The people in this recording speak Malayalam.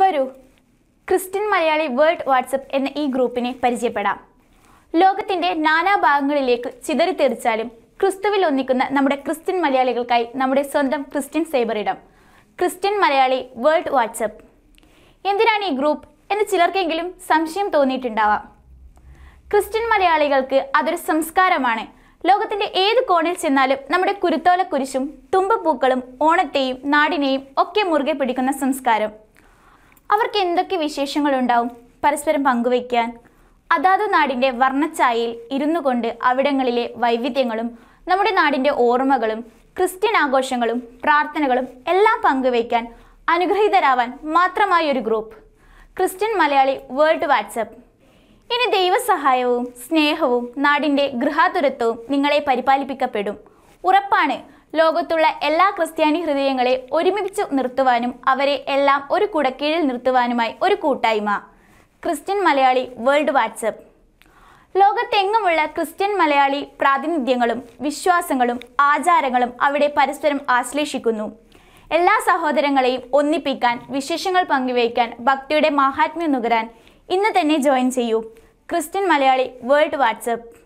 വരൂ ക്രിസ്ത്യൻ മലയാളി വേൾഡ് വാട്സപ്പ് എന്ന ഈ ഗ്രൂപ്പിനെ പരിചയപ്പെടാം ലോകത്തിൻ്റെ ഭാഗങ്ങളിലേക്ക് ചിതറിത്തെറിച്ചാലും ക്രിസ്തുവിൽ ഒന്നിക്കുന്ന നമ്മുടെ ക്രിസ്ത്യൻ മലയാളികൾക്കായി നമ്മുടെ സ്വന്തം ക്രിസ്ത്യൻ സൈബറിടം ക്രിസ്ത്യൻ മലയാളി വേൾഡ് വാട്സപ്പ് എന്തിനാണ് ഈ ഗ്രൂപ്പ് എന്ന് ചിലർക്കെങ്കിലും സംശയം തോന്നിയിട്ടുണ്ടാവാം ക്രിസ്ത്യൻ മലയാളികൾക്ക് അതൊരു സംസ്കാരമാണ് ലോകത്തിന്റെ ഏത് കോണിൽ ചെന്നാലും നമ്മുടെ കുരുത്തോല കുരിശും തുമ്പപ്പൂക്കളും ഓണത്തെയും നാടിനെയും ഒക്കെ മുറുകെ പിടിക്കുന്ന സംസ്കാരം അവർക്ക് എന്തൊക്കെ വിശേഷങ്ങളുണ്ടാവും പരസ്പരം പങ്കുവയ്ക്കാൻ അതാത് നാടിൻ്റെ വർണ്ണച്ചായയിൽ ഇരുന്നു കൊണ്ട് അവിടങ്ങളിലെ വൈവിധ്യങ്ങളും നമ്മുടെ നാടിൻ്റെ ഓർമ്മകളും ക്രിസ്ത്യൻ ആഘോഷങ്ങളും പ്രാർത്ഥനകളും എല്ലാം പങ്കുവയ്ക്കാൻ അനുഗ്രഹീതരാവാൻ മാത്രമായ ഒരു group Christian Malayali world WhatsApp ഇനി ദൈവസഹായവും സ്നേഹവും നാടിൻ്റെ ഗൃഹാതുരത്വവും നിങ്ങളെ പരിപാലിപ്പിക്കപ്പെടും ഉറപ്പാണ് ലോകത്തുള്ള എല്ലാ ക്രിസ്ത്യാനി ഹൃദയങ്ങളെ ഒരുമിപ്പിച്ചു നിർത്തുവാനും അവരെ എല്ലാം ഒരു കുടക്കീഴിൽ നിർത്തുവാനുമായി ഒരു കൂട്ടായ്മ ക്രിസ്ത്യൻ മലയാളി വേൾഡ് വാട്സപ്പ് ലോകത്തെങ്ങുമുള്ള ക്രിസ്ത്യൻ മലയാളി പ്രാതിനിധ്യങ്ങളും വിശ്വാസങ്ങളും ആചാരങ്ങളും അവിടെ പരസ്പരം ആശ്ലേഷിക്കുന്നു എല്ലാ സഹോദരങ്ങളെയും ഒന്നിപ്പിക്കാൻ വിശേഷങ്ങൾ പങ്കുവയ്ക്കാൻ ഭക്തിയുടെ മാഹാത്മ്യം നുകരാൻ ഇന്ന് തന്നെ ജോയിൻ ചെയ്യൂ ക്രിസ്ത്യൻ മലയാളി വേൾഡ് വാട്സപ്പ്